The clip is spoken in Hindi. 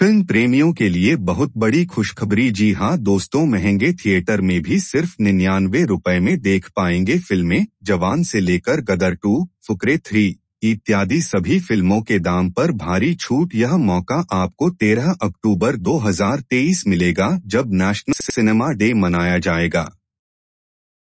फिल्म प्रेमियों के लिए बहुत बड़ी खुशखबरी जी हां दोस्तों महंगे थिएटर में भी सिर्फ निन्यानवे रुपए में देख पाएंगे फिल्में जवान से लेकर गदर टू फुकरे थ्री इत्यादि सभी फिल्मों के दाम पर भारी छूट यह मौका आपको 13 अक्टूबर 2023 मिलेगा जब नेशनल सिनेमा डे मनाया जाएगा